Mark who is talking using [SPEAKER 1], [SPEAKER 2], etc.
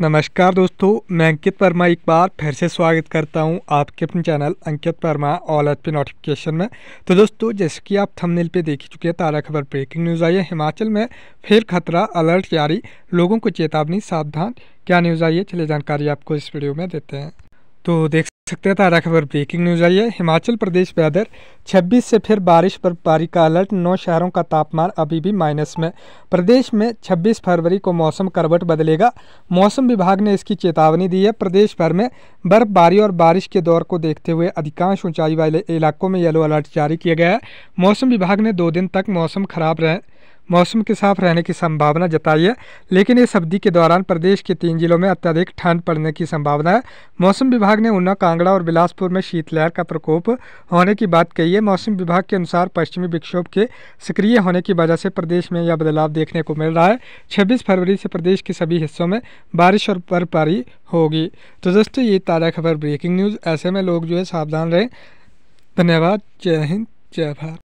[SPEAKER 1] नमस्कार दोस्तों मैं अंकित वर्मा एक बार फिर से स्वागत करता हूं आपके अपने channel Ankit Verma all H P notification में तो दोस्तों जैसे कि आप थंबनेल पे देख चुके हैं ताज़ा खबर ब्रेकिंग न्यूज़ आई है हिमाचल में फिर खतरा अलर्ट जारी लोगों को चेतावनी सावधान क्या न्यूज़ आई है चलिए जानकारी आपको इस वीडियो में देते हैं तो देख सकते तारा खबर ब्रेकिंग न्यूज आई है हिमाचल प्रदेश वेदर 26 से फिर बारिश बर्फबारी का अलर्ट नौ शहरों का तापमान अभी भी माइनस में प्रदेश में 26 फरवरी को मौसम करवट बदलेगा मौसम विभाग ने इसकी चेतावनी दी है प्रदेश भर में बर्फबारी और बारिश के दौर को देखते हुए अधिकांश ऊंचाई वाले इलाकों में येलो अलर्ट जारी किया गया है मौसम विभाग ने दो दिन तक मौसम खराब रहे मौसम के साफ रहने की संभावना जताई है लेकिन इस अवधि के दौरान प्रदेश के तीन जिलों में अत्यधिक ठंड पड़ने की संभावना है मौसम विभाग ने ऊना कांगड़ा और बिलासपुर में शीतलहर का प्रकोप होने की बात कही है मौसम विभाग के अनुसार पश्चिमी विक्षोभ के सक्रिय होने की वजह से प्रदेश में यह बदलाव देखने को मिल रहा है छब्बीस फरवरी से प्रदेश के सभी हिस्सों में बारिश और बर्फबारी होगी तो दोस्तों ये ताज़ा खबर ब्रेकिंग न्यूज़ ऐसे में लोग जो है सावधान रहें धन्यवाद जय हिंद जय भारत